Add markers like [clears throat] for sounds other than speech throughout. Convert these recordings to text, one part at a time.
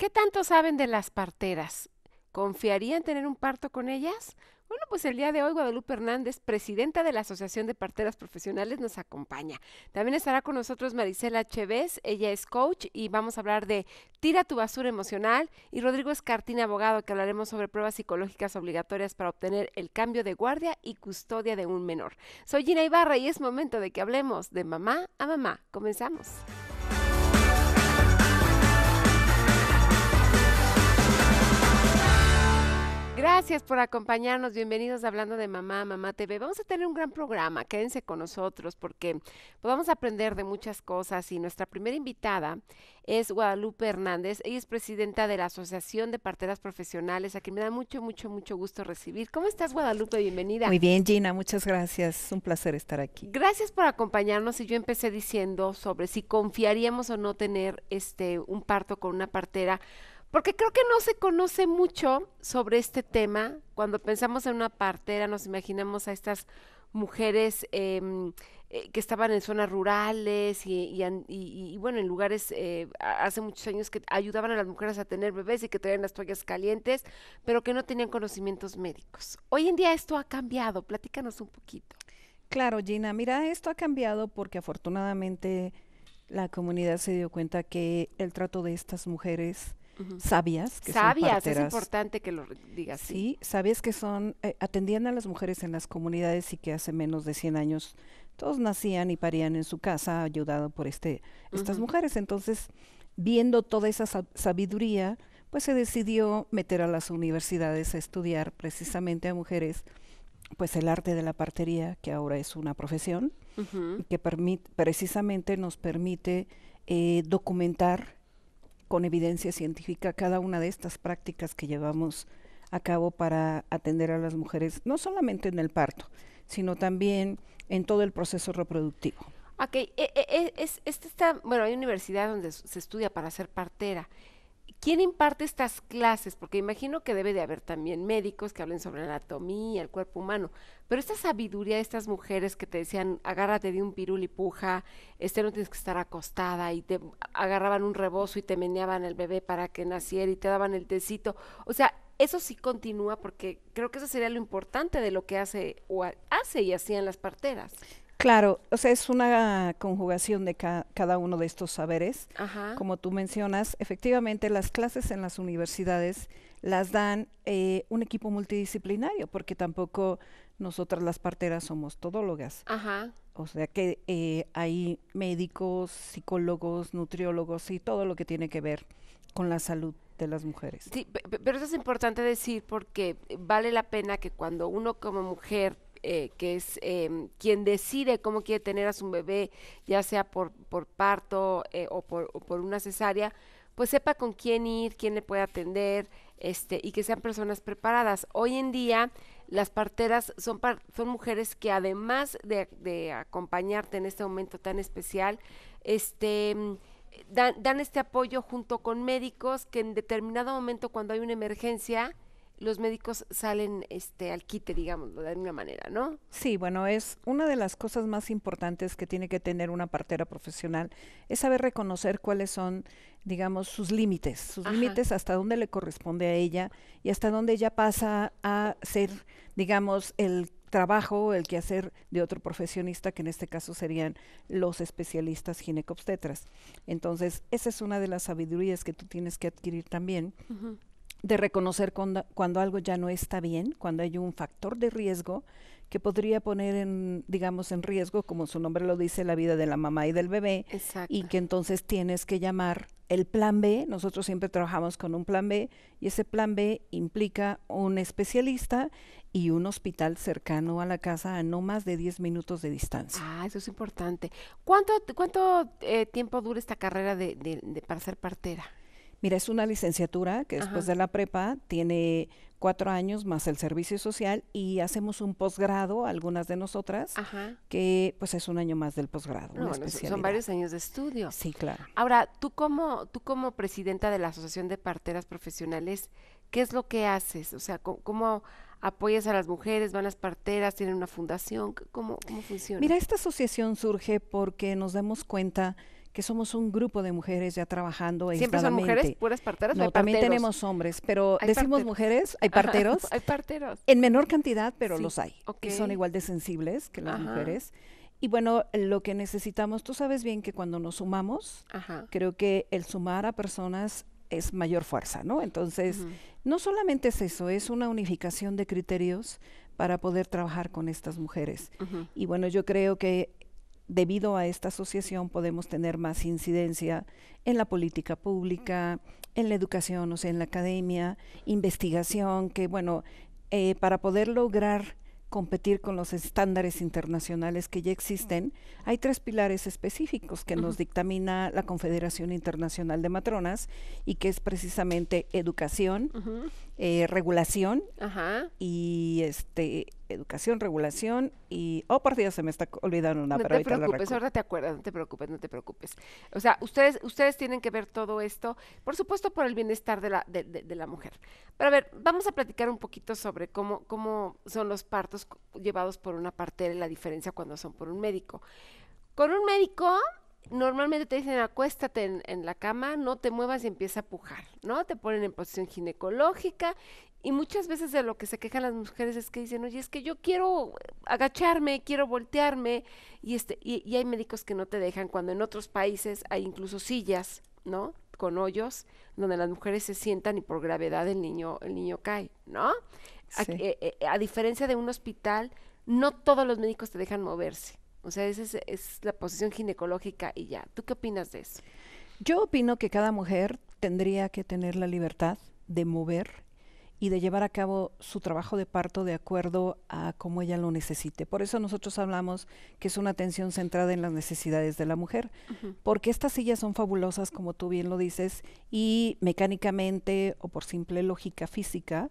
¿Qué tanto saben de las parteras? ¿Confiarían en tener un parto con ellas? Bueno, pues el día de hoy Guadalupe Hernández, presidenta de la Asociación de Parteras Profesionales, nos acompaña. También estará con nosotros Marisela Chévez, ella es coach y vamos a hablar de Tira tu basura emocional y Rodrigo Escartín, abogado, que hablaremos sobre pruebas psicológicas obligatorias para obtener el cambio de guardia y custodia de un menor. Soy Gina Ibarra y es momento de que hablemos de mamá a mamá. Comenzamos. Gracias por acompañarnos. Bienvenidos a Hablando de Mamá, Mamá TV. Vamos a tener un gran programa. Quédense con nosotros porque podamos pues, aprender de muchas cosas. Y nuestra primera invitada es Guadalupe Hernández. Ella es presidenta de la Asociación de Parteras Profesionales, a quien me da mucho, mucho, mucho gusto recibir. ¿Cómo estás, Guadalupe? Bienvenida. Muy bien, Gina. Muchas gracias. Es un placer estar aquí. Gracias por acompañarnos. Y yo empecé diciendo sobre si confiaríamos o no tener este un parto con una partera porque creo que no se conoce mucho sobre este tema. Cuando pensamos en una partera, nos imaginamos a estas mujeres em, eh, que estaban en zonas rurales y, bueno, en lugares eh, hace muchos años que ayudaban a las mujeres a tener bebés y que traían las toallas calientes, pero que no tenían conocimientos médicos. Hoy en día esto ha cambiado, platícanos un poquito. Claro, Gina, mira, esto ha cambiado porque afortunadamente la comunidad se dio cuenta que el trato de estas mujeres sabias. Que sabias, es importante que lo digas. Sí, sabias que son, eh, atendían a las mujeres en las comunidades y que hace menos de 100 años todos nacían y parían en su casa ayudado por este, estas mujeres. Entonces, viendo toda esa sabiduría, pues se decidió meter a las universidades a estudiar precisamente a mujeres pues el arte de la partería, que ahora es una profesión, que precisamente nos permite eh, documentar con evidencia científica cada una de estas prácticas que llevamos a cabo para atender a las mujeres, no solamente en el parto, sino también en todo el proceso reproductivo. Ok, e, e, e, bueno, hay universidad donde se estudia para ser partera ¿Quién imparte estas clases? Porque imagino que debe de haber también médicos que hablen sobre anatomía, el cuerpo humano, pero esta sabiduría de estas mujeres que te decían, agárrate de un pirul y puja, este no tienes que estar acostada, y te agarraban un rebozo y te meneaban el bebé para que naciera y te daban el tecito, o sea, eso sí continúa porque creo que eso sería lo importante de lo que hace o hace y hacían las parteras. Claro, o sea, es una conjugación de cada uno de estos saberes. Como tú mencionas, efectivamente las clases en las universidades las dan eh, un equipo multidisciplinario, porque tampoco nosotras las parteras somos todólogas. Ajá. O sea que eh, hay médicos, psicólogos, nutriólogos y todo lo que tiene que ver con la salud de las mujeres. Sí, pero eso es importante decir porque vale la pena que cuando uno como mujer eh, que es em, quien decide cómo quiere tener a su bebé, ya sea por, por parto eh, o, por, por, una cesárea, pues sepa con quién ir, quién le puede atender, este, y que sean personas preparadas. Hoy en día las parteras son, son mujeres que además de, de, acompañarte en este momento tan especial, este, em, dan, dan este apoyo junto con médicos que en determinado momento cuando hay una emergencia, los médicos salen este al quite, digamos, de alguna manera, ¿no? Sí, bueno, es una de las cosas más importantes que tiene que tener una partera profesional es saber reconocer cuáles son, digamos, sus límites, sus límites hasta dónde le corresponde a ella y hasta dónde ella pasa a ser, digamos, el trabajo, el quehacer de otro profesionista, que en este caso serían los especialistas ginecobstetras. Entonces, esa es una de las sabidurías que tú tienes que adquirir también de reconocer cuando, algo ya no está bien, cuando hay un factor de riesgo que podría poner en, digamos, en riesgo, como su nombre lo dice, la vida de la mamá y del bebé, Exacto. y que entonces tienes que llamar el plan B. Nosotros siempre trabajamos con un plan B y ese plan B implica un especialista y un hospital cercano a la casa a no más de 10 minutos de distancia. Ah, eso es importante. ¿Cuánto, cuánto eh, tiempo dura esta carrera de, de, para ser partera? Mira, es una licenciatura que después de la prepa tiene cuatro años más el servicio social y hacemos un posgrado, algunas de nosotras, que pues es un año más del posgrado. son varios años de estudio. Sí, claro. Ahora, tú como, tú como presidenta de la Asociación de Parteras Profesionales, ¿qué es lo que haces? O sea, ¿cómo, apoyas a las mujeres, van las parteras, tienen una fundación? ¿Cómo, cómo funciona? Mira, esta asociación surge porque nos damos cuenta que somos un grupo de mujeres ya trabajando ¿Siempre son mujeres puras parteras? No, también tenemos hombres, pero decimos mujeres, hay parteros. hay parteros. En menor cantidad, pero los hay. que son igual de sensibles que las mujeres. Y bueno, lo que necesitamos, tú sabes bien que cuando nos sumamos, creo que el sumar a personas es mayor fuerza, ¿no? Entonces, no solamente es eso, es una unificación de criterios para poder trabajar con estas mujeres. Y bueno, yo creo que debido a esta asociación podemos tener más incidencia en la política pública, en la educación, o sea, en la academia, investigación, que bueno, eh, para poder lograr competir con los estándares internacionales que ya existen, hay tres pilares específicos que nos dictamina la Confederación Internacional de Matronas y que es precisamente educación, eh, regulación y este educación, regulación y oh por se me está olvidando una no te preocupes, ahora te acuerdas, no te preocupes, no te preocupes. O sea, ustedes ustedes tienen que ver todo esto, por supuesto por el bienestar de la la mujer. Pero a ver, vamos a platicar un poquito sobre cómo cómo son los partos llevados por una partera y la diferencia cuando son por un médico. Con un médico normalmente te dicen acuéstate en, la cama, no te muevas y empieza a pujar, ¿no? Te ponen en posición ginecológica y muchas veces de lo que se quejan las mujeres es que dicen, oye, es que yo quiero eh, agacharme, quiero voltearme y, este, y, hay médicos que no te dejan, cuando en otros países hay incluso sillas, ¿no? Con hoyos donde las mujeres se sientan y por gravedad el niño, el niño cae, ¿no? Eh, eh, a diferencia de un hospital, no todos los médicos te dejan moverse. O sea, esa es, la posición ginecológica y ya. ¿Tú qué opinas de eso? Yo opino que cada mujer tendría que tener la libertad de mover y de llevar a cabo su trabajo de parto de acuerdo a cómo ella lo necesite. Por eso nosotros hablamos que es una atención centrada en las necesidades de la mujer, porque estas sillas son fabulosas, como tú bien lo dices, y mecánicamente o por simple lógica física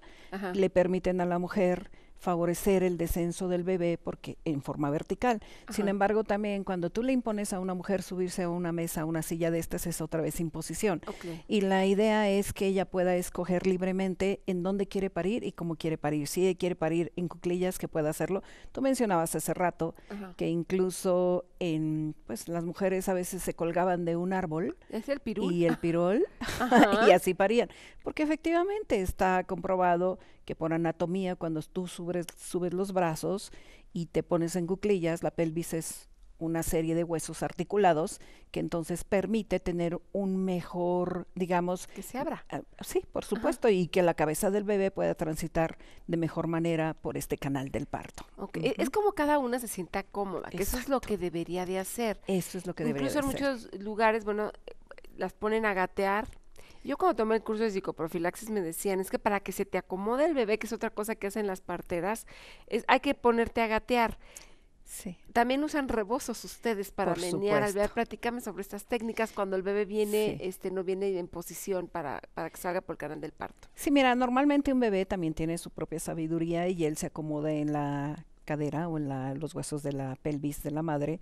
le permiten a la mujer favorecer el descenso del bebé porque en forma vertical. Sin embargo, también cuando tú le impones a una mujer subirse a una mesa, a una silla de estas, es otra vez imposición. Y la idea es que ella pueda escoger libremente en dónde quiere parir y cómo quiere parir. Si quiere parir en cuclillas, que pueda hacerlo. Tú mencionabas hace rato que incluso en, pues las mujeres a veces se colgaban de un árbol. Es el pirul. Y el pirol. [laughs] [laughs] y así parían. Porque efectivamente está comprobado que por anatomía, cuando tú subes, subes los brazos y te pones en cuclillas, la pelvis es una serie de huesos articulados que entonces permite tener un mejor, digamos... Que se abra. Ah, sí, por supuesto, y que la cabeza del bebé pueda transitar de mejor manera por este canal del parto. E, es como cada una se sienta cómoda, que eso es lo que debería de hacer. Eso es lo que debería hacer. Incluso en muchos lugares, bueno, eh, las ponen a gatear yo cuando tomé el curso de psicoprofilaxis me decían, es que para que se te acomode el bebé, que es otra cosa que hacen las parteras, es, hay que ponerte a gatear. Sí. También usan rebozos ustedes para menear al bebé. Platícame sobre estas técnicas cuando el bebé viene, este, no viene en posición para, para que salga por el canal del parto. Sí, mira, normalmente un bebé también tiene su propia sabiduría y él se acomoda en la cadera o en la, los huesos de la pelvis de la madre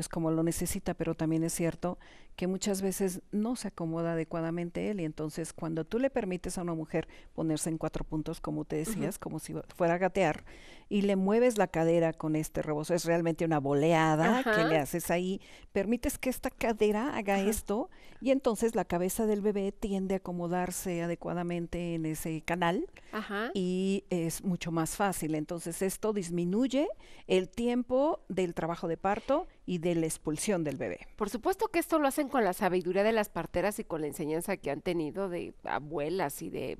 es pues, como lo necesita, pero también es cierto que muchas veces no se acomoda adecuadamente él y entonces cuando tú le permites a una mujer ponerse en cuatro puntos, como te decías, como si fuera a gatear, y le mueves la cadera con este rebozo, es realmente una boleada que le haces ahí, permites que esta cadera haga esto y entonces la cabeza del bebé tiende a acomodarse adecuadamente en ese canal y es mucho más fácil. Entonces esto disminuye el tiempo del trabajo de parto y de la expulsión del bebé. Por supuesto que esto lo hacen con la sabiduría de las parteras y con la enseñanza que han tenido de abuelas y de,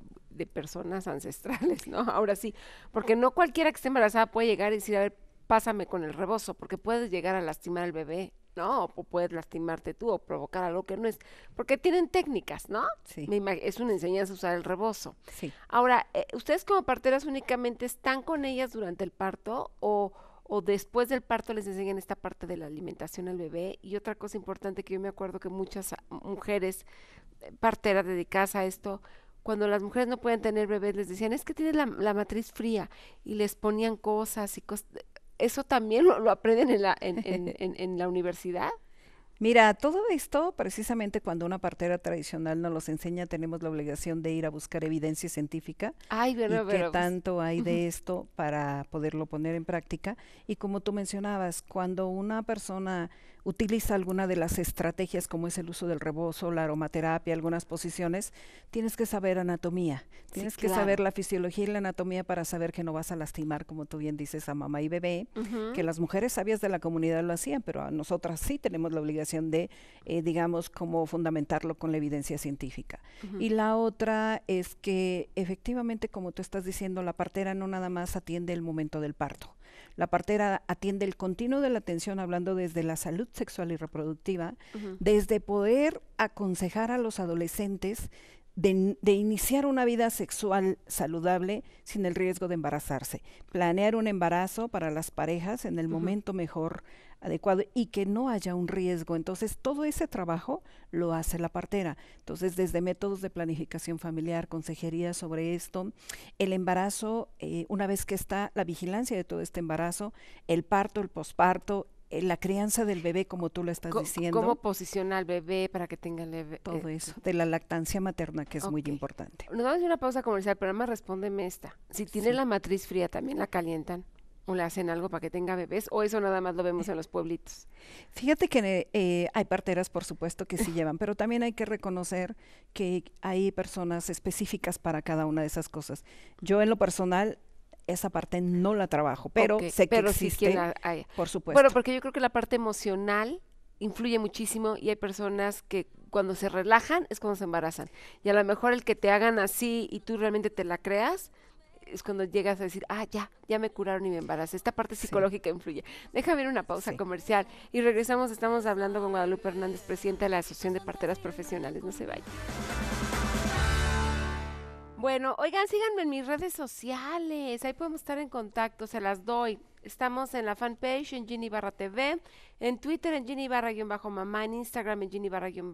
personas ancestrales, ¿no? [laughs] Ahora sí, porque no cualquiera que esté embarazada puede llegar y decir, a ver, pásame con el rebozo, porque puedes llegar a lastimar al bebé, ¿no? O puedes lastimarte tú o provocar algo que no es. Porque tienen técnicas, ¿no? Sí. es una enseñanza usar el rebozo. Sí. Ahora, eh, ¿ustedes como parteras únicamente están con ellas durante el parto o, o después del parto les enseñan esta parte de la alimentación al bebé. Y otra cosa importante que yo me acuerdo que muchas ah, mujeres eh, parteras dedicadas a esto, cuando las mujeres no pueden tener bebés, les decían, es que tienes la, matriz fría y les ponían cosas y ¿Eso también lo, aprenden en la, en [laughs] la universidad? Mira, todo esto, precisamente cuando una partera tradicional nos los enseña, tenemos la obligación de ir a buscar evidencia científica. Ay, verdad. y qué pues. tanto hay de esto para poderlo poner en práctica. Y como tú mencionabas, cuando una persona utiliza alguna de las estrategias como es el uso del rebozo, la aromaterapia, algunas posiciones, tienes que saber anatomía, tienes que saber la fisiología y la anatomía para saber que no vas a lastimar, como tú bien dices, a mamá y bebé, que las mujeres sabias de la comunidad lo hacían, pero a nosotras sí tenemos la obligación de, eh, digamos, como fundamentarlo con la evidencia científica. Y la otra es que efectivamente, como tú estás diciendo, la partera no nada más atiende el momento del parto la partera atiende el continuo de la atención, hablando desde la salud sexual y reproductiva, desde poder aconsejar a los adolescentes de, iniciar una vida sexual saludable sin el riesgo de embarazarse. Planear un embarazo para las parejas en el momento mejor adecuado y que no haya un riesgo. Entonces, todo ese trabajo lo hace la partera. Entonces, desde métodos de planificación familiar, consejería sobre esto, el embarazo, eh, una vez que está la vigilancia de todo este embarazo, el parto, el posparto eh, la crianza del bebé, como tú lo estás diciendo. ¿Cómo posiciona al bebé para que tenga el eh, Todo eso, eh, de la lactancia materna, que es muy importante. Nos vamos una pausa comercial, pero más respóndeme esta. Si tiene la matriz fría, ¿también la calientan? ¿O le hacen algo para que tenga bebés? ¿O eso nada más lo vemos en los pueblitos? Fíjate que hay parteras, por supuesto, que sí [laughs] llevan, pero también hay que reconocer que hay personas específicas para cada una de esas cosas. Yo en lo personal esa parte no la trabajo, pero sé que pero existe, sí por supuesto. Bueno, porque yo creo que la parte emocional influye muchísimo y hay personas que cuando se relajan es cuando se embarazan. Y a lo mejor el que te hagan así y tú realmente te la creas, es cuando llegas a decir, ah, ya, ya me curaron y me embaracé. Esta parte psicológica influye. Déjame ir una pausa comercial y regresamos. Estamos hablando con Guadalupe Hernández, presidenta de la Asociación de Parteras Profesionales. No se vaya. Bueno, oigan, síganme en mis redes sociales, ahí podemos estar en contacto, se las doy. Estamos en la fanpage en Ginny Barra TV, en Twitter en Ginny Barra-Mamá, en Instagram en Ginny Barra-Radio.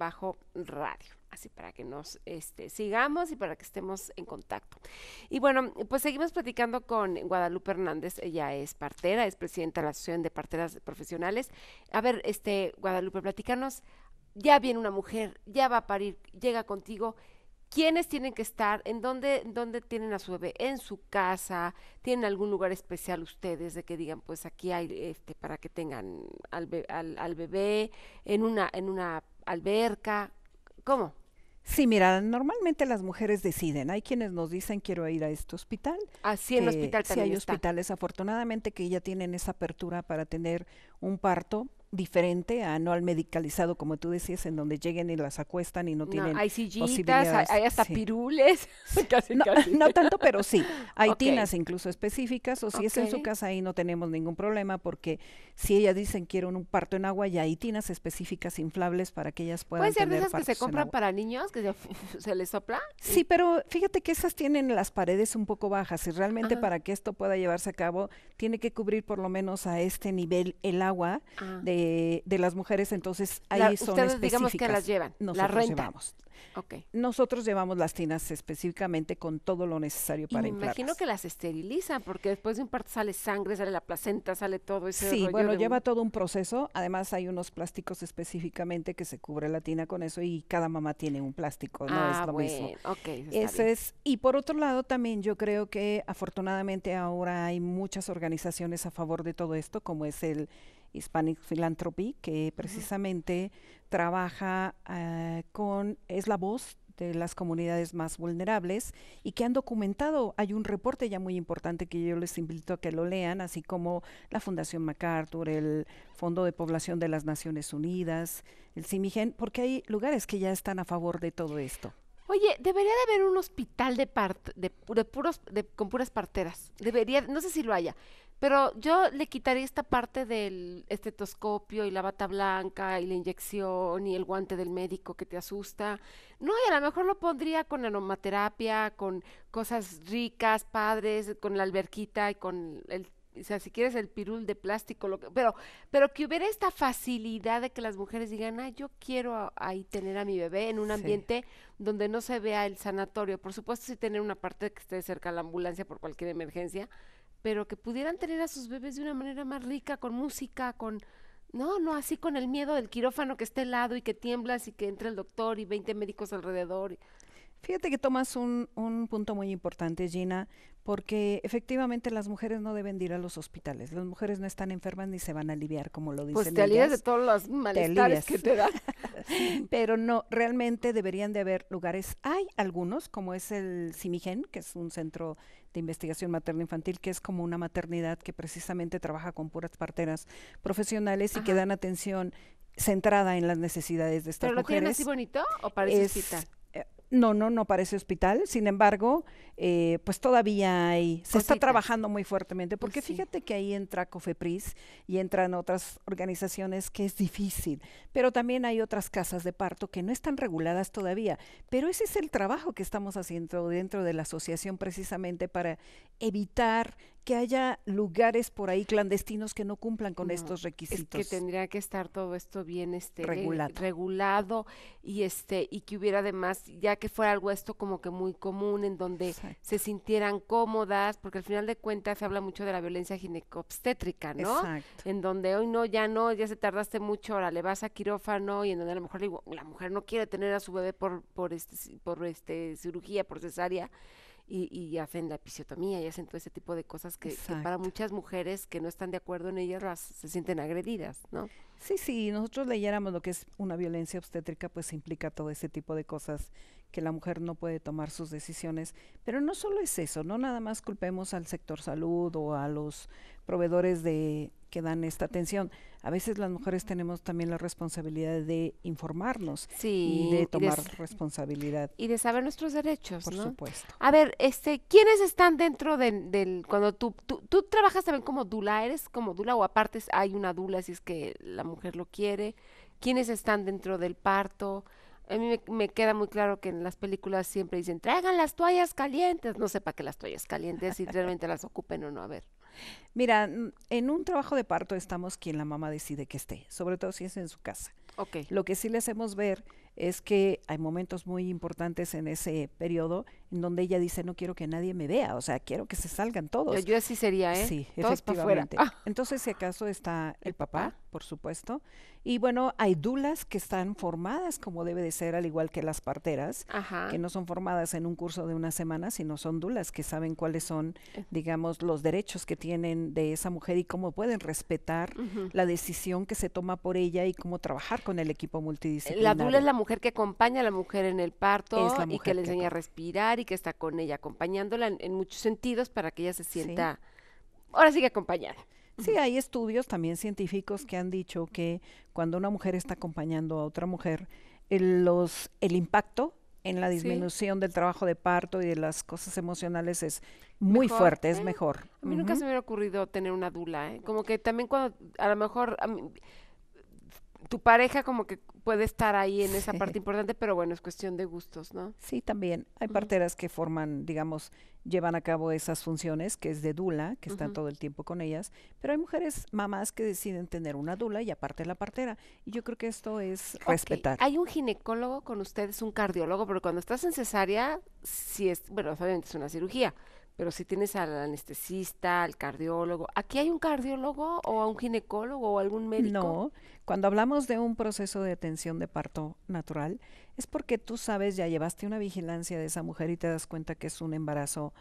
Así para que nos este, sigamos y para que estemos en contacto. Y bueno, pues seguimos platicando con Guadalupe Hernández. Ella es partera, es presidenta de la Asociación de Parteras Profesionales. A ver, este, Guadalupe, platícanos. Ya viene una mujer, ya va a parir, llega contigo quiénes tienen que estar, en dónde, dónde tienen a su bebé, en su casa, tienen algún lugar especial ustedes de que digan, pues aquí hay este para que tengan al, bebé en una en una alberca, ¿cómo? Sí, mira, normalmente las mujeres deciden. Hay quienes nos dicen quiero ir a este hospital. Así en el eh, hospital también. Sí, hay hospitales, afortunadamente, que ya tienen esa apertura para tener un parto diferente a no al medicalizado, como tú decías, en donde lleguen y las acuestan y no, tienen hay posibilidades. Hay, hasta pirules. [laughs] casi, no, casi. no, tanto, pero sí. Hay tinas incluso específicas, o si es en su casa, ahí no tenemos ningún problema, porque si ellas dicen quiero un parto en agua, ya hay tinas específicas inflables para que ellas puedan ¿Pueden ser de esas que se compran para niños, que se, [laughs] les sopla? Sí, pero fíjate que esas tienen las paredes un poco bajas, y realmente para que esto pueda llevarse a cabo, tiene que cubrir por lo menos a este nivel el agua ah. de eh, de, las mujeres, entonces ahí son específicas digamos que las llevan, nosotros las llevamos. Okay. Nosotros llevamos las tinas específicamente con todo lo necesario para me imagino que las esterilizan porque después de un parto sale sangre, sale la placenta, sale todo ese Sí, bueno, lleva todo un proceso. Además hay unos plásticos específicamente que se cubre la tina con eso y cada mamá tiene un plástico, no es ah, lo mismo. Ese es y por otro lado también yo creo que afortunadamente ahora hay muchas organizaciones a favor de todo esto, como es el Hispanic Philanthropy, que precisamente trabaja eh, con, es la voz de las comunidades más vulnerables y que han documentado. Hay un reporte ya muy importante que yo les invito a que lo lean, así como la Fundación MacArthur, el Fondo de Población de las Naciones Unidas, el CIMIGEN, porque hay lugares que ya están a favor de todo esto. Oye, debería de haber un hospital de, de, puros, de, con puras parteras. Debería, no sé si lo haya, pero yo le quitaría esta parte del estetoscopio y la bata blanca y la inyección y el guante del médico que te asusta. No, y a lo mejor lo pondría con aromaterapia, con cosas ricas, padres, con la alberquita y con el o sea, si quieres el pirul de plástico, lo que, pero, pero que hubiera esta facilidad de que las mujeres digan, ah, yo quiero ahí tener a mi bebé en un ambiente donde no se vea el sanatorio. Por supuesto, sí tener una parte que esté cerca a la ambulancia por cualquier emergencia, pero que pudieran tener a sus bebés de una manera más rica, con música, con... No, no, así con el miedo del quirófano que esté lado y que tiemblas y que entre el doctor y 20 médicos alrededor. Y, Fíjate que tomas un, punto muy importante, Gina, porque efectivamente las mujeres no deben ir a los hospitales. Las mujeres no están enfermas ni se van a aliviar, como lo pues dicen Pues te alivias de todos los malestares que te dan. [laughs] Pero no, realmente deberían de haber lugares. Hay algunos, como es el Simigen, que es un centro de investigación materno-infantil, que es como una maternidad que precisamente trabaja con puras parteras profesionales y que dan atención centrada en las necesidades de estas mujeres. ¿Pero lo tienen así bonito o parece es, eh, no, no, no parece hospital. Sin embargo, eh, pues todavía hay, se está trabajando muy fuertemente, porque fíjate que ahí entra COFEPRIS y entran otras organizaciones que es difícil, pero también hay otras casas de parto que no están reguladas todavía. Pero ese es el trabajo que estamos haciendo dentro de la asociación precisamente para evitar que haya lugares por ahí clandestinos que no cumplan con estos requisitos. Es que tendría que estar todo esto bien este, regulado. regulado y este y que hubiera además ya que fuera algo esto como que muy común, en donde se sintieran cómodas, porque al final de cuentas se habla mucho de la violencia ginecobstétrica, ¿no? En donde hoy no, ya no, ya se tardaste mucho, ahora le vas a quirófano y en donde a lo mejor la mujer no quiere tener a su bebé por, por, este, por este, cirugía, por cesárea y, hacen la episiotomía y hacen todo ese tipo de cosas que, para muchas mujeres que no están de acuerdo en ellas se sienten agredidas, ¿no? Sí, sí, nosotros leyéramos lo que es una violencia obstétrica, pues implica todo ese tipo de cosas que la mujer no puede tomar sus decisiones. Pero no solo es eso, no nada más culpemos al sector salud o a los proveedores de, que dan esta atención. A veces las mujeres tenemos también la responsabilidad de informarnos y de tomar responsabilidad. Y de saber nuestros derechos. Por supuesto. A ver, este, ¿quiénes están dentro del, cuando tú, tú, trabajas también como dula, eres como dula o aparte hay una dula si es que la mujer lo quiere? ¿Quiénes están dentro del parto? A mí me, queda muy claro que en las películas siempre dicen, traigan las toallas calientes. No sé para qué las toallas calientes, si [laughs] realmente las ocupen o no. A ver. Mira, en un trabajo de parto estamos quien la mamá decide que esté, sobre todo si es en su casa. Okay. Lo que sí le hacemos ver es que hay momentos muy importantes en ese periodo en donde ella dice, no quiero que nadie me vea, o sea, quiero que se salgan todos. Yo, así sería, ¿eh? Sí, todos Para ah. Entonces, si acaso está el, papá, por supuesto, y bueno, hay dulas que están formadas como debe de ser, al igual que las parteras, que no son formadas en un curso de una semana, sino son dulas que saben cuáles son, eh. digamos, los derechos que tienen de esa mujer y cómo pueden respetar la decisión que se toma por ella y cómo trabajar con el equipo multidisciplinario. La dula es la mujer que acompaña a la mujer en el parto y que le enseña a respirar y que está con ella, acompañándola en, muchos sentidos para que ella se sienta, ahora sigue acompañada. Sí, hay estudios también científicos que han dicho que cuando una mujer está acompañando a otra mujer, el, los, el impacto en la disminución del trabajo de parto y de las cosas emocionales es muy fuerte, es ¿eh? mejor. A mí nunca se me hubiera ocurrido tener una dula, ¿eh? como que también cuando a lo mejor tu pareja como que puede estar ahí en esa parte importante, pero bueno, es cuestión de gustos, ¿no? Sí, también. Hay parteras que forman, digamos, llevan a cabo esas funciones, que es de dula, que están todo el tiempo con ellas, pero hay mujeres mamás que deciden tener una dula y aparte la partera. Y yo creo que esto es respetar. Hay un ginecólogo con ustedes, un cardiólogo, pero cuando estás en cesárea, si es, bueno, obviamente es una cirugía, pero si tienes al anestesista, al cardiólogo, ¿aquí hay un cardiólogo o a un ginecólogo o algún médico? No, cuando hablamos de un proceso de atención de parto natural, es porque tú sabes, ya llevaste una vigilancia de esa mujer y te das cuenta que es un embarazo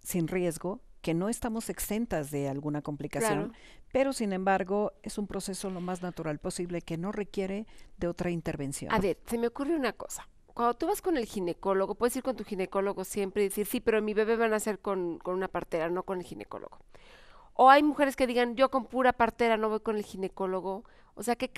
sin riesgo, que no estamos exentas de alguna complicación, pero sin embargo es un proceso lo más natural posible que no requiere de otra intervención. A ver, se me ocurre una cosa cuando tú vas con el ginecólogo, puedes ir con tu ginecólogo siempre y decir, sí, pero mi bebé van a ser con, una partera, no con el ginecólogo. O hay mujeres que digan, yo con pura partera no voy con el ginecólogo. O sea, ¿qué,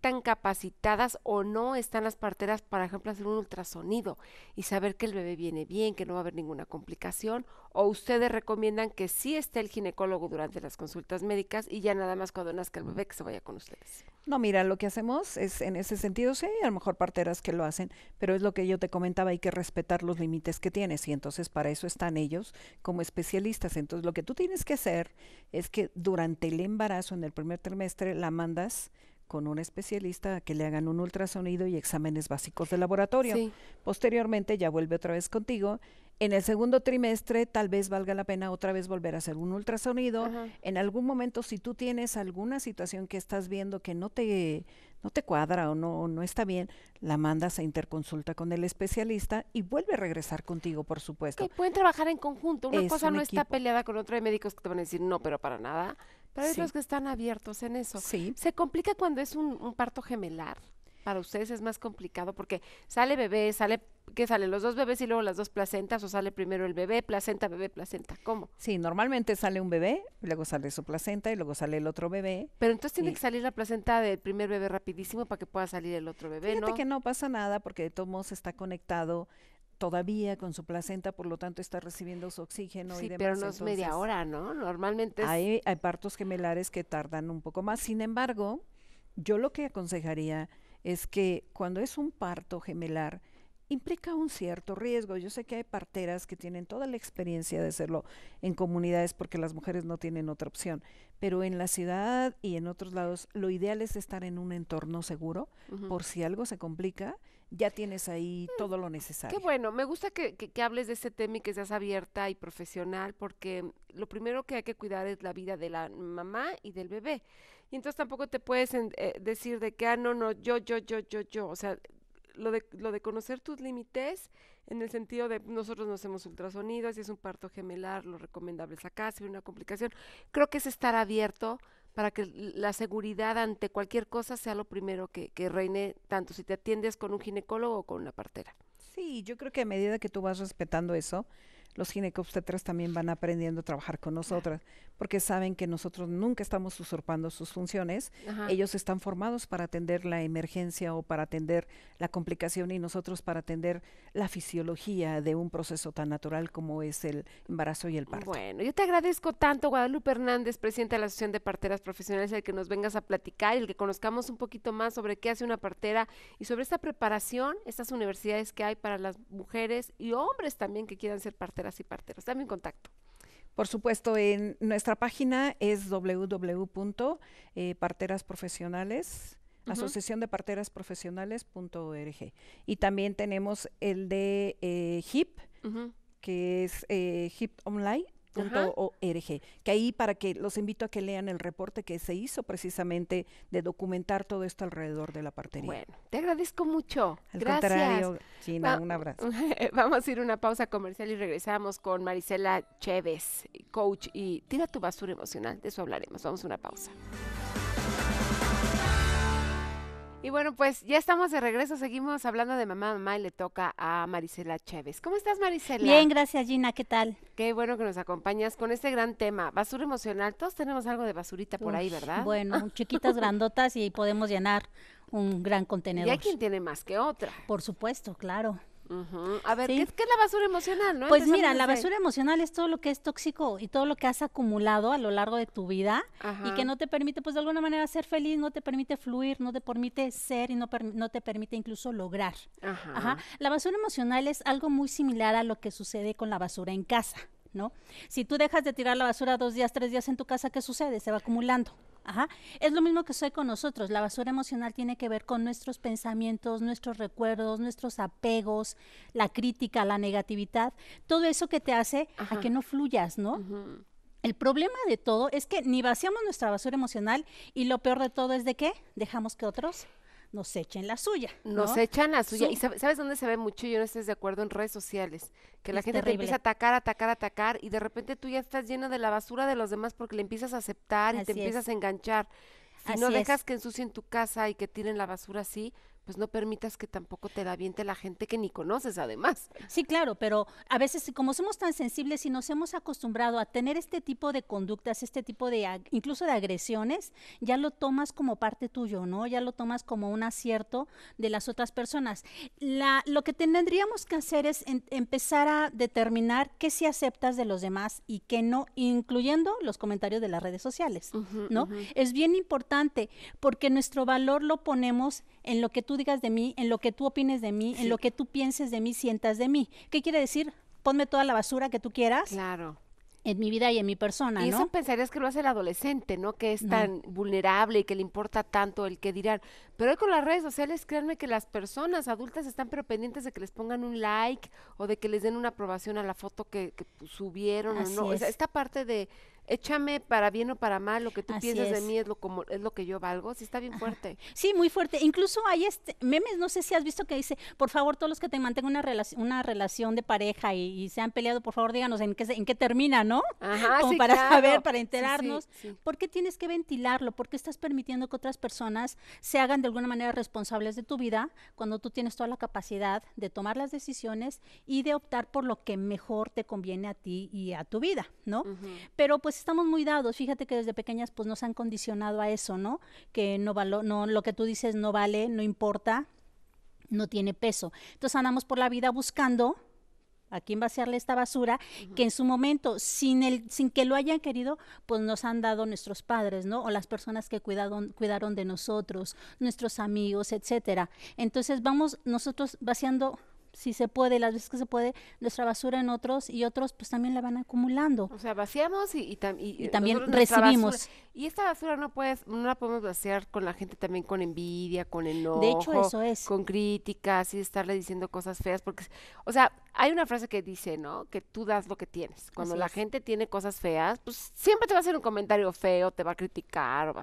tan capacitadas o no están las parteras para, por ejemplo, hacer un ultrasonido y saber que el bebé viene bien, que no va a haber ninguna complicación o ustedes recomiendan que sí esté el ginecólogo durante las consultas médicas y ya nada más cuando nazca el bebé que se vaya con ustedes. No, mira, lo que hacemos es en ese sentido, sí, a lo mejor parteras que lo hacen, pero es lo que yo te comentaba, hay que respetar los límites que tienes y entonces para eso están ellos como especialistas. Entonces lo que tú tienes que hacer es que durante el embarazo, en el primer trimestre, la mandas con un especialista a que le hagan un ultrasonido y exámenes básicos de laboratorio. Posteriormente ya vuelve otra vez contigo en el segundo trimestre tal vez valga la pena otra vez volver a hacer un ultrasonido. En algún momento, si tú tienes alguna situación que estás viendo que no te, no te cuadra o no, no está bien, la mandas a interconsulta con el especialista y vuelve a regresar contigo, por supuesto. Que pueden trabajar en conjunto. Una cosa no está peleada con otra. Hay médicos que te van a decir, no, pero para nada. Pero hay los que están abiertos en eso. Sí. Se complica cuando es un parto gemelar para ustedes es más complicado porque sale bebé, sale que sale? los dos bebés y luego las dos placentas o sale primero el bebé, placenta, bebé, placenta. ¿Cómo? Sí, normalmente sale un bebé, luego sale su placenta y luego sale el otro bebé. Pero entonces tiene que salir la placenta del primer bebé rapidísimo para que pueda salir el otro bebé, ¿no? ¿no? que no pasa nada porque de todos está conectado todavía con su placenta, por lo tanto está recibiendo su oxígeno y demás. Pero no es media hora, ¿no? Normalmente es... hay partos gemelares que tardan un poco más. Sin embargo, yo lo que aconsejaría es que cuando es un parto gemelar, implica un cierto riesgo. Yo sé que hay parteras que tienen toda la experiencia de hacerlo en comunidades porque las mujeres no tienen otra opción, pero en la ciudad y en otros lados lo ideal es estar en un entorno seguro por si algo se complica, ya tienes ahí mm, todo lo necesario. Qué bueno, me gusta que, que, que, hables de este tema y que seas abierta y profesional porque lo primero que hay que cuidar es la vida de la mamá y del bebé. Y entonces tampoco te puedes eh, decir de que, ah, no, no, yo, yo, yo, yo, yo. O sea, lo de, lo de conocer tus límites en el sentido de nosotros no hacemos ultrasonidos, si es un parto gemelar, lo recomendable es acá, si hay una complicación. Creo que es estar abierto para que la seguridad ante cualquier cosa sea lo primero que, que reine, tanto si te atiendes con un ginecólogo o con una partera. Sí, yo creo que a medida que tú vas respetando eso, los ginecobstetras también van aprendiendo a trabajar con nosotras, porque saben que nosotros nunca estamos usurpando sus funciones, ellos están formados para atender la emergencia o para atender la complicación y nosotros para atender la fisiología de un proceso tan natural como es el embarazo y el parto. Bueno, yo te agradezco tanto, Guadalupe Hernández, presidenta de la Asociación de Parteras Profesionales, el que nos vengas a platicar y el que conozcamos un poquito más sobre qué hace una partera y sobre esta preparación, estas universidades que hay para las mujeres y hombres también que quieran ser parteras y parteras Dame en contacto. Por supuesto, en nuestra página es www.parterasprofesionales. Eh, asociación de Parteras Y también tenemos el de eh, HIP, que es eh, HIP Online, .org, que ahí para que los invito a que lean el reporte que se hizo precisamente de documentar todo esto alrededor de la partería. Bueno, te agradezco mucho. Al Gracias. contrario, Gina, un abrazo. [laughs] Vamos a ir una pausa comercial y regresamos con Marisela Chévez, coach, y tira tu basura emocional, de eso hablaremos. Vamos a una pausa. Y bueno, pues ya estamos de regreso, seguimos hablando de mamá, mamá y le toca a Marisela Chévez. ¿Cómo estás Marisela? Bien, gracias Gina, ¿qué tal? Qué bueno que nos acompañas con este gran tema, basura emocional. Todos tenemos algo de basurita por ahí, ¿verdad? Bueno, [laughs] chiquitas, grandotas y podemos llenar un gran contenedor. Y hay quien tiene más que otra. Por supuesto, claro. A ver, ¿qué, es, la basura emocional? Pues mira, la basura emocional es todo lo que es tóxico y todo lo que has acumulado a lo largo de tu vida y que no te permite, pues de alguna manera, ser feliz, no te permite fluir, no te permite ser y no, te permite incluso lograr. La basura emocional es algo muy similar a lo que sucede con la basura en casa. ¿no? Si tú dejas de tirar la basura dos días, tres días en tu casa, ¿qué sucede? Se va acumulando. Ajá. Es lo mismo que soy con nosotros. La basura emocional tiene que ver con nuestros pensamientos, nuestros recuerdos, nuestros apegos, la crítica, la negatividad, todo eso que te hace a que no fluyas, ¿no? El problema de todo es que ni vaciamos nuestra basura emocional y lo peor de todo es de qué dejamos que otros nos echen la suya. Nos echan la suya. y sabes dónde se ve mucho, yo no estoy de acuerdo, en redes sociales, que la gente te empieza a atacar, atacar, atacar, y de repente tú ya estás lleno de la basura de los demás porque le empiezas a aceptar y te empiezas a enganchar. Si no dejas que ensucien tu casa y que tiren la basura así, pues no permitas que tampoco te da bien la gente que ni conoces además. Sí, claro, pero a veces como somos tan sensibles y nos hemos acostumbrado a tener este tipo de conductas, este tipo de incluso de agresiones, ya lo tomas como parte tuyo, ¿no? Ya lo tomas como un acierto de las otras personas. La, lo que tendríamos que hacer es empezar a determinar qué sí aceptas de los demás y qué no, incluyendo los comentarios de las redes sociales, ¿no? Es bien importante porque nuestro valor lo ponemos en lo que tú digas de mí, en lo que tú opines de mí, en lo que tú pienses de mí, sientas de mí. ¿Qué quiere decir? Ponme toda la basura que tú quieras. Claro en mi vida y en mi persona. Y eso pensarías que lo hace el adolescente, ¿no? Que es tan vulnerable y que le importa tanto el que dirán. Pero hoy con las redes sociales, créanme que las personas adultas están pero pendientes de que les pongan un like o de que les den una aprobación a la foto que, subieron o no. Es. esta parte de, échame para bien o para mal, lo que tú piensas de mí es lo, como, es lo que yo valgo, sí está bien fuerte. Sí, muy fuerte. Incluso hay este, memes, no sé si has visto que dice, por favor, todos los que te mantengan una, relación, una relación de pareja y, se han peleado, por favor, díganos en qué, en qué termina, ¿no? Ajá, para saber, para enterarnos. Porque ¿Por qué tienes que ventilarlo? ¿Por qué estás permitiendo que otras personas se hagan de alguna manera responsables de tu vida cuando tú tienes toda la capacidad de tomar las decisiones y de optar por lo que mejor te conviene a ti y a tu vida, ¿no? Pero pues pues, estamos muy dados. Fíjate que desde pequeñas pues nos han condicionado a eso, ¿no? Que no valo, no lo que tú dices no vale, no importa, no tiene peso. Entonces andamos por la vida buscando a quién vaciarle esta basura que en su momento sin el sin que lo hayan querido pues nos han dado nuestros padres no o las personas que cuidaron cuidaron de nosotros nuestros amigos etcétera entonces vamos nosotros vaciando si se puede, las veces que se puede, nuestra basura en otros y otros pues también la van acumulando. O sea, vaciamos y, y, eh, también recibimos. y esta basura no, puedes, no la podemos vaciar con la gente también con envidia, con enojo. De hecho, eso es. Con críticas y estarle diciendo cosas feas. porque, O sea, hay una frase que dice, ¿no? Que tú das lo que tienes. Cuando la gente tiene cosas feas, pues siempre te va a hacer un comentario feo, te va a criticar. O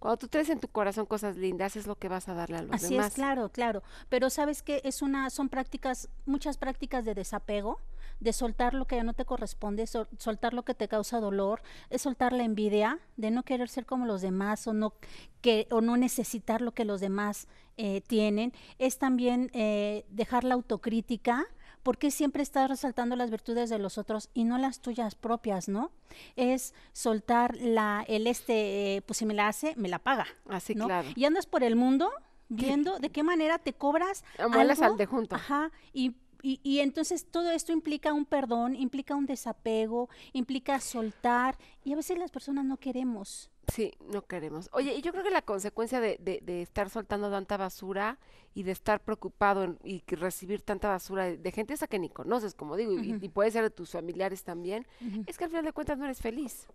Cuando tú traes en tu corazón cosas lindas, es lo que vas a darle a los demás. Así es, claro, claro. Pero sabes que es una, son prácticas muchas, prácticas de desapego, de soltar lo que ya no te corresponde, soltar lo que te causa dolor, es soltar la envidia, de no querer ser como los demás o no, que, o no necesitar lo que los demás eh, tienen, es también eh, dejar la autocrítica, porque siempre estás resaltando las virtudes de los otros y no las tuyas propias, no? Es soltar la, el este, eh, pues si me la hace, me la paga. Así, ah, ¿no? Y andas por el mundo viendo de qué manera te cobras. al de junto. Ajá, y y, entonces todo esto implica un perdón, implica un desapego, implica soltar, y a veces las personas no queremos. Sí, no queremos. Oye, yo creo que la consecuencia de, de, estar soltando tanta basura y de estar preocupado y recibir tanta basura de, gente esa que ni conoces, como digo, y, puede ser de tus familiares también, es que al final de cuentas no eres feliz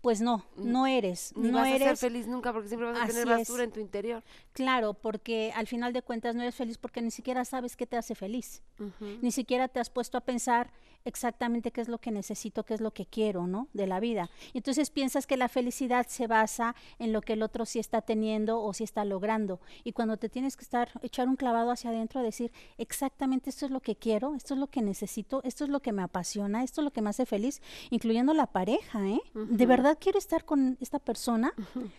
pues no, no eres. no vas eres, a ser feliz nunca porque siempre vas a tener basura en tu interior. Claro, porque al final de cuentas no eres feliz porque ni siquiera sabes qué te hace feliz. Ni siquiera te has puesto a pensar exactamente qué es lo que necesito, qué es lo que quiero, ¿no? De la vida. Y entonces piensas que la felicidad se basa en lo que el otro sí está teniendo o sí está logrando. Y cuando te tienes que estar, echar un clavado hacia adentro, a decir, exactamente esto es lo que quiero, esto es lo que necesito, esto es lo que me apasiona, esto es lo que me hace feliz, incluyendo la pareja, ¿eh? De verdad quiero estar con esta persona.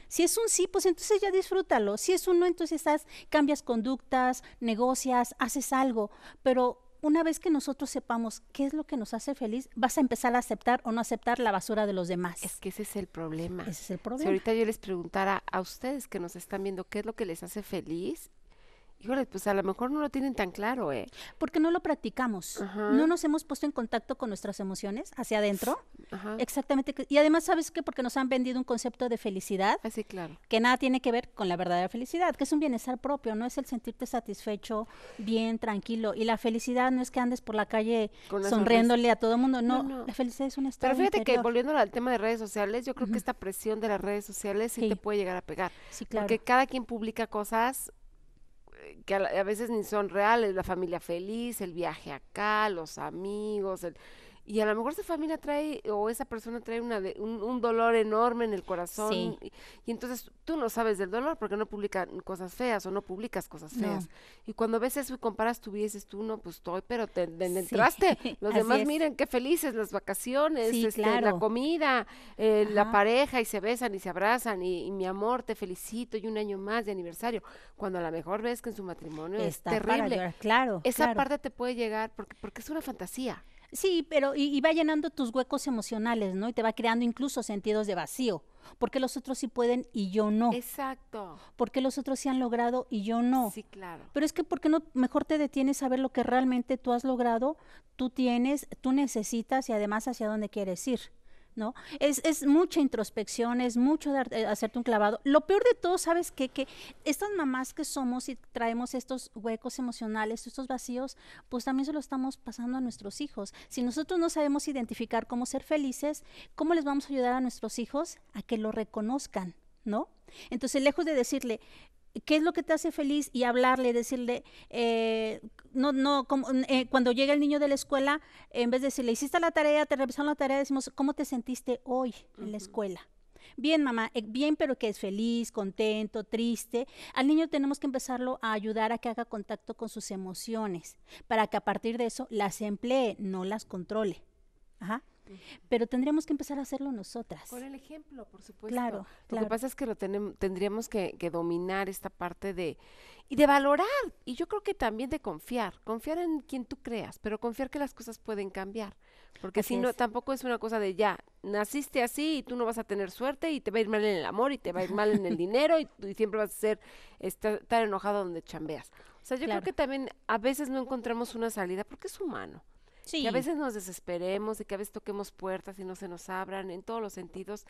Si es un sí, pues entonces ya disfrútalo. Si es un no, entonces estás, cambias conductas, negocias, haces algo, pero una vez que nosotros sepamos qué es lo que nos hace feliz, vas a empezar a aceptar o no aceptar la basura de los demás. Es que ese es el problema. Ese es el problema. Si ahorita yo les preguntara a ustedes que nos están viendo qué es lo que les hace feliz, híjole, pues a lo mejor no lo tienen tan claro, ¿eh? Porque no lo practicamos, no nos hemos puesto en contacto con nuestras emociones hacia adentro. Exactamente. Y además, ¿sabes qué? Porque nos han vendido un concepto de felicidad. Así, ah, claro. Que nada tiene que ver con la verdadera felicidad, que es un bienestar propio, no es el sentirte satisfecho, bien, tranquilo. Y la felicidad no es que andes por la calle sonriéndole a todo el mundo, no, la felicidad es un estado Pero fíjate que volviendo al tema de redes sociales, yo creo que esta presión de las redes sociales sí, sí, te puede llegar a pegar. Sí, claro. Porque cada quien publica cosas que a, veces ni son reales, la familia feliz, el viaje acá, los amigos, el, y a lo mejor esa familia trae o esa persona trae una un, dolor enorme en el corazón y, entonces tú no sabes del dolor porque no publican cosas feas o no publicas cosas feas y cuando ves eso y comparas tú dices tú no pues estoy pero te, entraste [laughs] los demás miren qué felices las vacaciones este, la comida eh, la pareja y se besan y se abrazan y, mi amor te felicito y un año más de aniversario cuando a lo mejor ves que en su matrimonio es terrible claro esa parte te puede llegar porque porque es una fantasía Sí, pero y, va llenando tus huecos emocionales, ¿no? Y te va creando incluso sentidos de vacío. Porque los otros sí pueden y yo no? Exacto. Porque los otros sí han logrado y yo no? Sí, claro. Pero es que qué no mejor te detienes a ver lo que realmente tú has logrado, tú tienes, tú necesitas y además hacia dónde quieres ir. ¿no? Es, mucha introspección, es mucho eh, hacerte un clavado. Lo peor de todo, ¿sabes qué? Que estas mamás que somos y traemos estos huecos emocionales, estos vacíos, pues también se lo estamos pasando a nuestros hijos. Si nosotros no sabemos identificar cómo ser felices, ¿cómo les vamos a ayudar a nuestros hijos a que lo reconozcan, ¿no? Entonces, lejos de decirle, qué es lo que te hace feliz y hablarle, decirle, eh, no, no, eh, cuando llega el niño de la escuela, en vez de decirle, hiciste la tarea, te revisaron la tarea, decimos, ¿cómo te sentiste hoy en la escuela? Bien, mamá, eh, bien, pero que es feliz, contento, triste. Al niño tenemos que empezarlo a ayudar a que haga contacto con sus emociones, para que a partir de eso las emplee, no las controle. Ajá. Pero tendríamos que empezar a hacerlo nosotras. Con el ejemplo, por supuesto. Claro. Lo que pasa es que lo tendríamos que, dominar esta parte de y de valorar y yo creo que también de confiar, confiar en quien tú creas, pero confiar que las cosas pueden cambiar, porque si no tampoco es una cosa de ya naciste así y tú no vas a tener suerte y te va a ir mal en el amor y te va a ir mal en el [laughs] dinero y, siempre vas a ser estar, enojado donde chambeas. O sea, yo creo que también a veces no encontramos una salida porque es humano. Que a veces nos desesperemos, y que a veces toquemos puertas y no se nos abran, en todos los sentidos.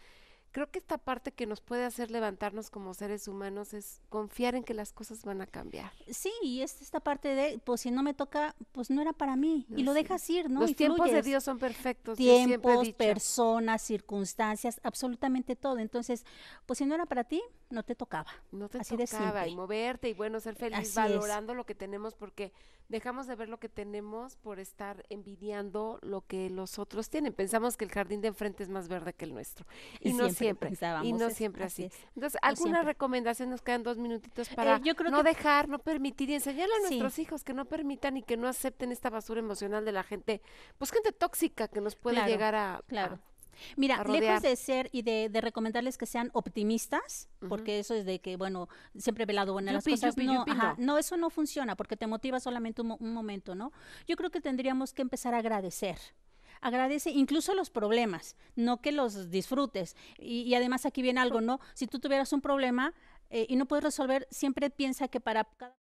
Creo que esta parte que nos puede hacer levantarnos como seres humanos es confiar en que las cosas van a cambiar. Sí, y es esta parte de, pues si no me toca, pues no era para mí. y lo dejas ir, ¿no? Los tiempos de Dios son perfectos. Tiempos, personas, circunstancias, absolutamente todo. Entonces, pues si no era para ti, no te tocaba. No te tocaba y moverte y bueno, ser feliz valorando lo que tenemos porque dejamos de ver lo que tenemos por estar envidiando lo que los otros tienen. Pensamos que el jardín de enfrente es más verde que el nuestro. Y, no siempre. y no siempre así. Entonces, alguna recomendación nos quedan dos minutitos eh, para no dejar, no permitir y enseñarle a nuestros hijos que no permitan y que no acepten esta basura emocional de la gente, pues gente tóxica que nos puede llegar a, claro. a Mira, lejos de ser y de, recomendarles que sean optimistas, porque eso es de que, bueno, siempre he velado buena las cosas. no, no. eso no funciona porque te motiva solamente un, momento, ¿no? Yo creo que tendríamos que empezar a agradecer agradece incluso los problemas, no que los disfrutes. Y, además aquí viene algo, ¿no? Si tú tuvieras un problema eh, y no puedes resolver, siempre piensa que para cada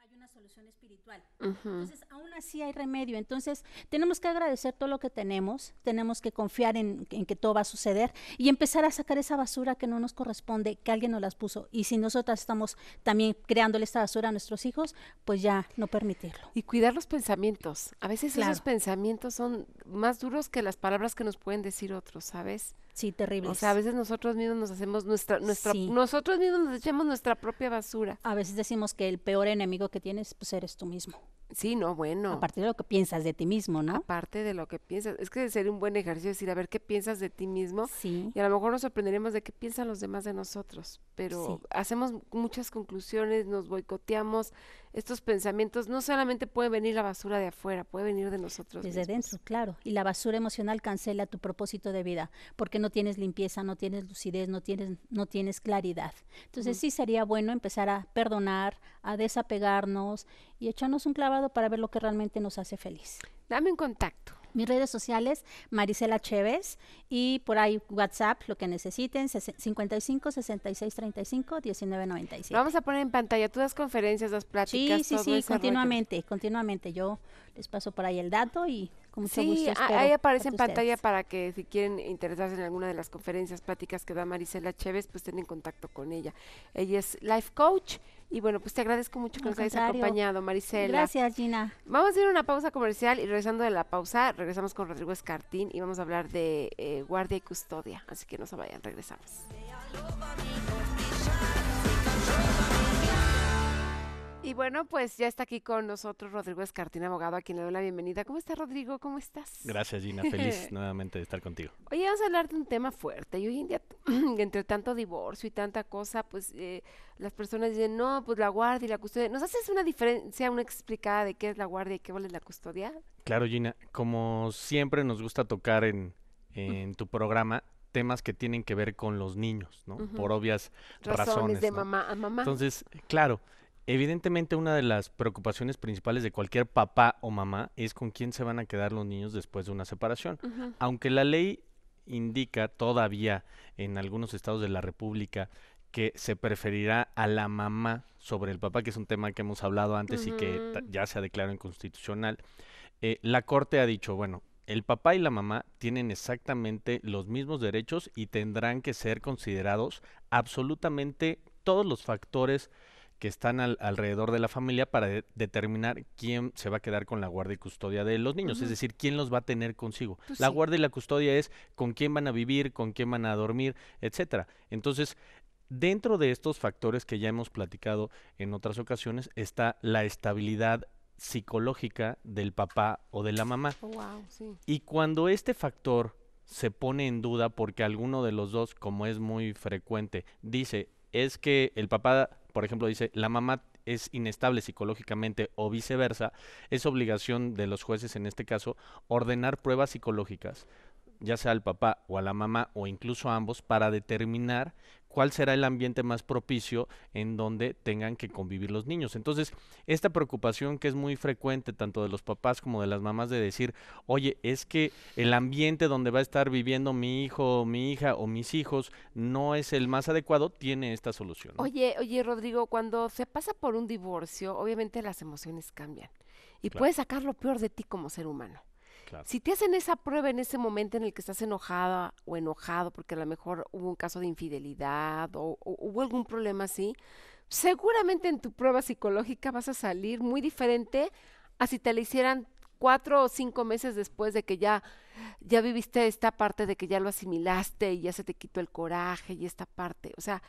hay una solución espiritual. Entonces, aún así hay remedio. Entonces, tenemos que agradecer todo lo que tenemos, tenemos que confiar en, que todo va a suceder y empezar a sacar esa basura que no nos corresponde, que alguien nos las puso. Y si nosotras estamos también creándole esta basura a nuestros hijos, pues ya no permitirlo. Y cuidar los pensamientos. A veces esos pensamientos son más duros que las palabras que nos pueden decir otros, ¿sabes? Sí, terrible. O sea, a veces nosotros mismos nos hacemos nuestra, nuestra nosotros mismos nos echamos nuestra propia basura. A veces decimos que el peor enemigo que tienes, pues eres tú mismo. Sí, no, bueno. A partir de lo que piensas de ti mismo, ¿no? Aparte de lo que piensas. Es que sería un buen ejercicio decir, a ver, ¿qué piensas de ti mismo? Sí. Y a lo mejor nos sorprenderemos de qué piensan los demás de nosotros. Pero hacemos muchas conclusiones, nos boicoteamos, estos pensamientos no solamente puede venir la basura de afuera, puede venir de nosotros. Desde dentro, claro. Y la basura emocional cancela tu propósito de vida, porque no tienes limpieza, no tienes lucidez, no tienes, no tienes claridad. Entonces sí sería bueno empezar a perdonar, a desapegarnos y echarnos un clavado para ver lo que realmente nos hace feliz. Dame un contacto. Mis redes sociales, Marisela Chévez, y por ahí WhatsApp, lo que necesiten, 55 66 35 19 97. vamos a poner en pantalla, todas las conferencias, las pláticas. Sí, sí, sí, continuamente, continuamente. Yo les paso por ahí el dato y sí, ahí aparece en pantalla para que si quieren interesarse en alguna de las conferencias, pláticas que da Marisela Chévez, pues estén en contacto con ella. Ella es life coach y bueno, pues te agradezco mucho que nos hayas acompañado, Marisela. Gracias, Gina. Vamos a ir a una pausa comercial y regresando de la pausa, regresamos con Rodrigo Escartín y vamos a hablar de eh, guardia y custodia. Así que no se vayan, regresamos. Y bueno, pues ya está aquí con nosotros Rodrigo Escartín, abogado, a quien le doy la bienvenida. ¿Cómo está Rodrigo? ¿Cómo estás? Gracias, Gina. Feliz [laughs] nuevamente de estar contigo. hoy vamos a hablar de un tema fuerte. Y hoy en día, [clears throat] entre tanto divorcio y tanta cosa, pues eh, las personas dicen, no, pues la guardia y la custodia. ¿Nos haces una diferencia, una explicada de qué es la guardia y qué vale la custodia? Claro, Gina. Como siempre nos gusta tocar en, tu programa, temas que tienen que ver con los niños, ¿no? Por obvias razones. de mamá a mamá. Entonces, claro, Evidentemente una de las preocupaciones principales de cualquier papá o mamá es con quién se van a quedar los niños después de una separación. Aunque la ley indica todavía en algunos estados de la República que se preferirá a la mamá sobre el papá, que es un tema que hemos hablado antes y que ya se ha declarado inconstitucional, eh, la Corte ha dicho, bueno, el papá y la mamá tienen exactamente los mismos derechos y tendrán que ser considerados absolutamente todos los factores que están alrededor de la familia para determinar quién se va a quedar con la guardia y custodia de los niños, es decir, quién los va a tener consigo. Pues la guarda guardia y la custodia es con quién van a vivir, con quién van a dormir, etcétera. Entonces, dentro de estos factores que ya hemos platicado en otras ocasiones está la estabilidad psicológica del papá o de la mamá. Oh, y cuando este factor se pone en duda porque alguno de los dos, como es muy frecuente, dice, es que el papá, por ejemplo, dice, la mamá es inestable psicológicamente o viceversa, es obligación de los jueces en este caso ordenar pruebas psicológicas ya sea al papá o a la mamá o incluso a ambos, para determinar cuál será el ambiente más propicio en donde tengan que convivir los niños. Entonces, esta preocupación que es muy frecuente tanto de los papás como de las mamás de decir, oye, es que el ambiente donde va a estar viviendo mi hijo, mi hija o mis hijos no es el más adecuado, tiene esta solución. Oye, oye, Rodrigo, cuando se pasa por un divorcio, obviamente las emociones cambian y puedes sacar lo peor de ti como ser humano. Si te hacen esa prueba en ese momento en el que estás enojada o enojado, porque a lo mejor hubo un caso de infidelidad o, hubo algún problema así, seguramente en tu prueba psicológica vas a salir muy diferente a si te la hicieran cuatro o cinco meses después de que ya, ya viviste esta parte de que ya lo asimilaste y ya se te quitó el coraje y esta parte. O sea,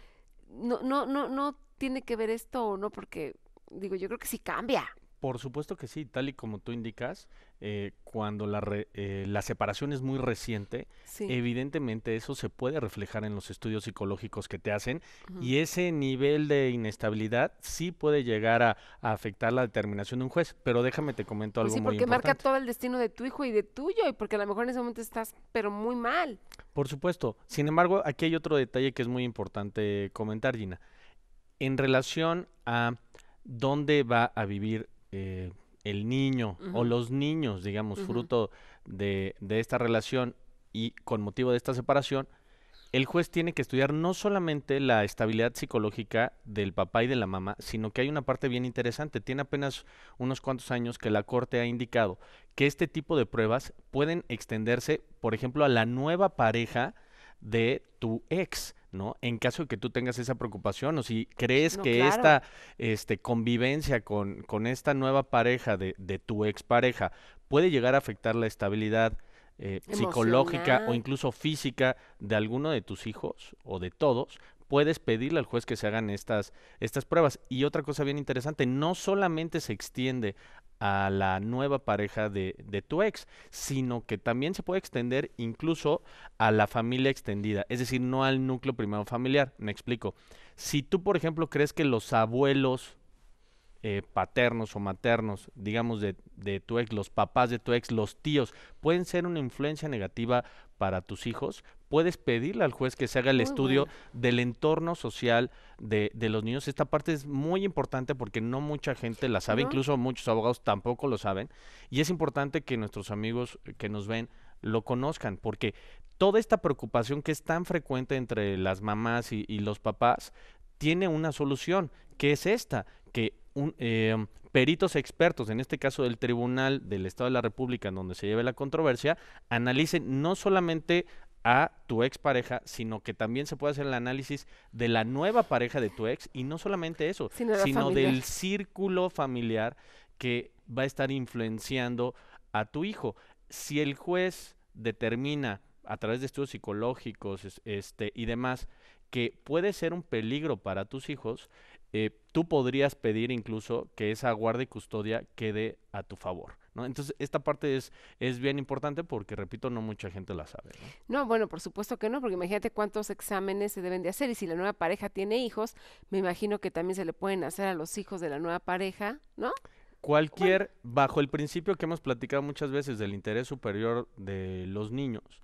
no, no, no, no tiene que ver esto o no, porque digo, yo creo que sí cambia. Por supuesto que sí, tal y como tú indicas, eh, cuando la, eh, la, separación es muy reciente, evidentemente eso se puede reflejar en los estudios psicológicos que te hacen y ese nivel de inestabilidad sí puede llegar a, afectar la determinación de un juez. Pero déjame te comento pues algo sí, muy importante. porque marca todo el destino de tu hijo y de tuyo y porque a lo mejor en ese momento estás pero muy mal. Por supuesto. Sin embargo, aquí hay otro detalle que es muy importante comentar, Gina. En relación a dónde va a vivir eh, el niño o los niños, digamos, fruto de, de, esta relación y con motivo de esta separación, el juez tiene que estudiar no solamente la estabilidad psicológica del papá y de la mamá, sino que hay una parte bien interesante. Tiene apenas unos cuantos años que la Corte ha indicado que este tipo de pruebas pueden extenderse, por ejemplo, a la nueva pareja de tu ex, en caso de que tú tengas esa preocupación o si crees que esta este, convivencia con, esta nueva pareja de, tu expareja puede llegar a afectar la estabilidad eh, psicológica o incluso física de alguno de tus hijos o de todos, puedes pedirle al juez que se hagan estas, estas pruebas. Y otra cosa bien interesante, no solamente se extiende a la nueva pareja de, tu ex, sino que también se puede extender incluso a la familia extendida, es decir, no al núcleo primario familiar. Me explico. Si tú, por ejemplo, crees que los abuelos eh, paternos o maternos, digamos, de, de tu ex, los papás de tu ex, los tíos, pueden ser una influencia negativa para tus hijos, puedes pedirle al juez que se haga el estudio del entorno social de, de, los niños. Esta parte es muy importante porque no mucha gente la sabe, incluso muchos abogados tampoco lo saben. Y es importante que nuestros amigos que nos ven lo conozcan, porque toda esta preocupación que es tan frecuente entre las mamás y, los papás tiene una solución, que es esta, que un, eh, peritos expertos, en este caso del Tribunal del Estado de la República, en donde se lleve la controversia, analicen no solamente a tu pareja sino que también se puede hacer el análisis de la nueva pareja de tu ex y no solamente eso, sino, del círculo familiar que va a estar influenciando a tu hijo. Si el juez determina a través de estudios psicológicos este, y demás que puede ser un peligro para tus hijos, eh, tú podrías pedir incluso que esa guarda y custodia quede a tu favor. Entonces, esta parte es, es bien importante porque, repito, no mucha gente la sabe. ¿no? bueno, por supuesto que no, porque imagínate cuántos exámenes se deben de hacer y si la nueva pareja tiene hijos, me imagino que también se le pueden hacer a los hijos de la nueva pareja, ¿no? Cualquier, bajo el principio que hemos platicado muchas veces del interés superior de los niños,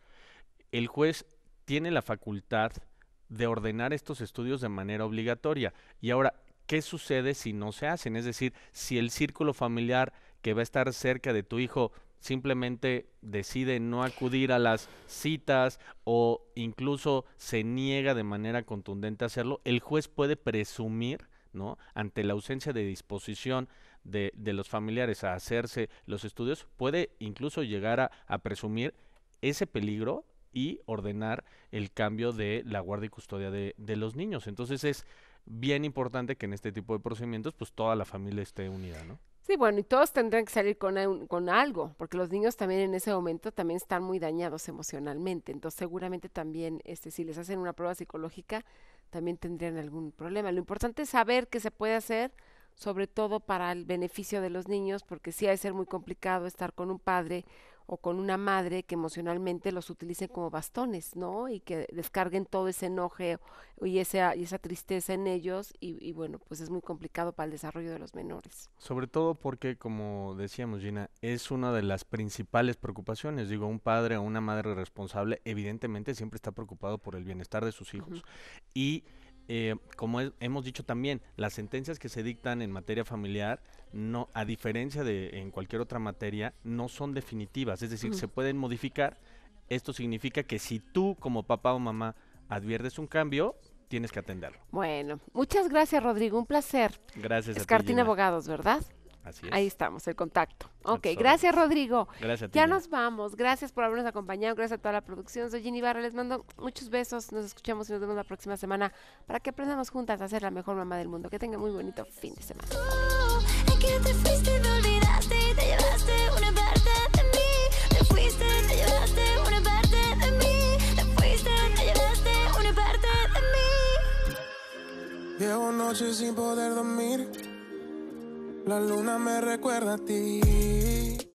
el juez tiene la facultad de ordenar estos estudios de manera obligatoria. Y ahora, ¿qué sucede si no se hacen? Es decir, si el círculo familiar que va a estar cerca de tu hijo simplemente decide no acudir a las citas o incluso se niega de manera contundente a hacerlo, el juez puede presumir, ¿no? Ante la ausencia de disposición de, de los familiares a hacerse los estudios, puede incluso llegar a, presumir ese peligro y ordenar el cambio de la guardia y custodia de, de, los niños. Entonces es bien importante que en este tipo de procedimientos pues toda la familia esté unida, ¿no? Sí, bueno, y todos tendrán que salir con, algo, porque los niños también en ese momento también están muy dañados emocionalmente, entonces seguramente también, este, si les hacen una prueba psicológica, también tendrían algún problema. Lo importante es saber qué se puede hacer, sobre todo para el beneficio de los niños, porque sí ha de ser muy complicado estar con un padre o con una madre que emocionalmente los utilicen como bastones, ¿no? Y que descarguen todo ese enoje y esa, tristeza en ellos y, bueno, pues es muy complicado para el desarrollo de los menores. Sobre todo porque, como decíamos Gina, es una de las principales preocupaciones. Digo, un padre o una madre responsable evidentemente siempre está preocupado por el bienestar de sus hijos y eh, como hemos dicho también, las sentencias que se dictan en materia familiar, no, a diferencia de en cualquier otra materia, no son definitivas, es decir, se pueden modificar. Esto significa que si tú como papá o mamá adviertes un cambio, tienes que atenderlo. Bueno, muchas gracias Rodrigo, un placer. Gracias. Escartín a ti, Abogados, ¿verdad? Ahí estamos, el contacto. Ok, gracias Rodrigo. Gracias a ti. Ya nos vamos. Gracias por habernos acompañado. Gracias a toda la producción. Soy Ginny Barra. Les mando muchos besos. Nos escuchamos y nos vemos la próxima semana para que aprendamos juntas a ser la mejor mamá del mundo. Que tengan muy bonito fin de semana. Llevo sin poder dormir. La luna me recuerda a ti.